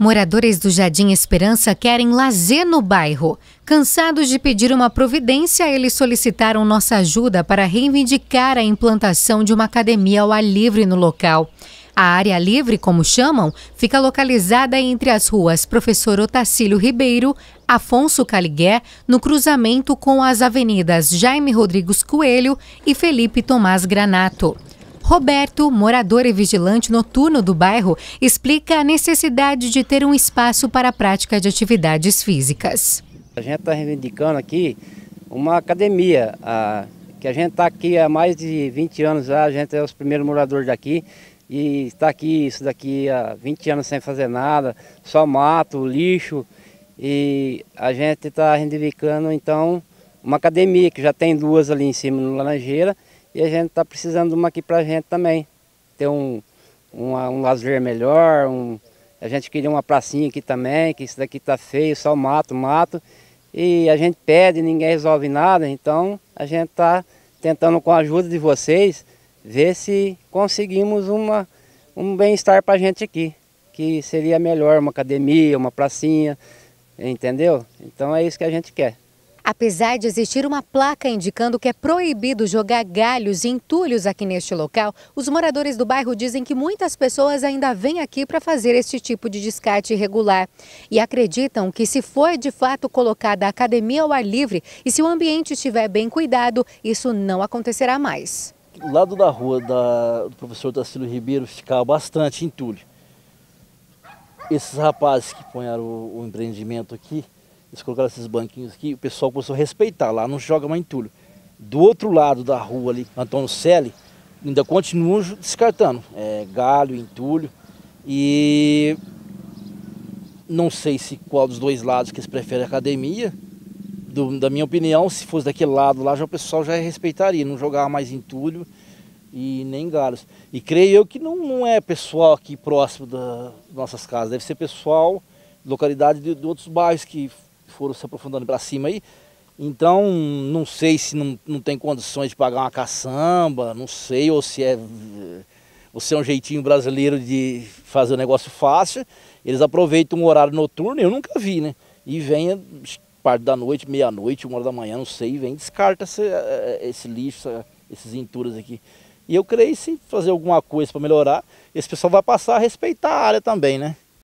Moradores do Jardim Esperança querem lazer no bairro. Cansados de pedir uma providência, eles solicitaram nossa ajuda para reivindicar a implantação de uma academia ao ar livre no local. A área livre, como chamam, fica localizada entre as ruas Professor Otacílio Ribeiro, Afonso Caligué, no cruzamento com as avenidas Jaime Rodrigues Coelho e Felipe Tomás Granato. Roberto, morador e vigilante noturno do bairro, explica a necessidade de ter um espaço para a prática de atividades físicas. A gente está reivindicando aqui uma academia, a, que a gente está aqui há mais de 20 anos já, a gente é os primeiros moradores daqui e está aqui, isso daqui há 20 anos sem fazer nada, só mato, lixo e a gente está reivindicando então uma academia que já tem duas ali em cima no Laranjeira e a gente está precisando de uma aqui para a gente também. Ter um, um lazer melhor, um, a gente queria uma pracinha aqui também, que isso daqui tá feio, só mato, mato. E a gente pede, ninguém resolve nada, então a gente está tentando com a ajuda de vocês ver se conseguimos uma, um bem-estar para a gente aqui, que seria melhor uma academia, uma pracinha, entendeu? Então é isso que a gente quer. Apesar de existir uma placa indicando que é proibido jogar galhos e entulhos aqui neste local, os moradores do bairro dizem que muitas pessoas ainda vêm aqui para fazer este tipo de descarte irregular. E acreditam que se for de fato colocada a academia ao ar livre e se o ambiente estiver bem cuidado, isso não acontecerá mais. Do lado da rua da, do professor Tassilo Ribeiro ficava bastante entulho. Esses rapazes que ponharam o, o empreendimento aqui, eles colocaram esses banquinhos aqui, o pessoal começou a respeitar lá, não joga mais entulho. Do outro lado da rua ali, Antônio Selle, ainda continuam descartando é, galho, entulho. E não sei se qual dos dois lados que eles preferem academia. Do, da minha opinião, se fosse daquele lado lá, já o pessoal já respeitaria, não jogava mais entulho e nem galhos. E creio eu que não, não é pessoal aqui próximo das nossas casas, deve ser pessoal, localidade de, de outros bairros que foram se aprofundando para cima aí. Então, não sei se não, não tem condições de pagar uma caçamba, não sei, ou se é ou se é um jeitinho brasileiro de fazer o um negócio fácil. Eles aproveitam um horário noturno, eu nunca vi, né? E vem parte da noite, meia-noite, uma hora da manhã, não sei, e vem descarta esse, eh, eh, esse lixo, eh, esses enturas aqui. E eu creio se fazer alguma coisa para melhorar, esse pessoal vai passar a respeitar a área também, né?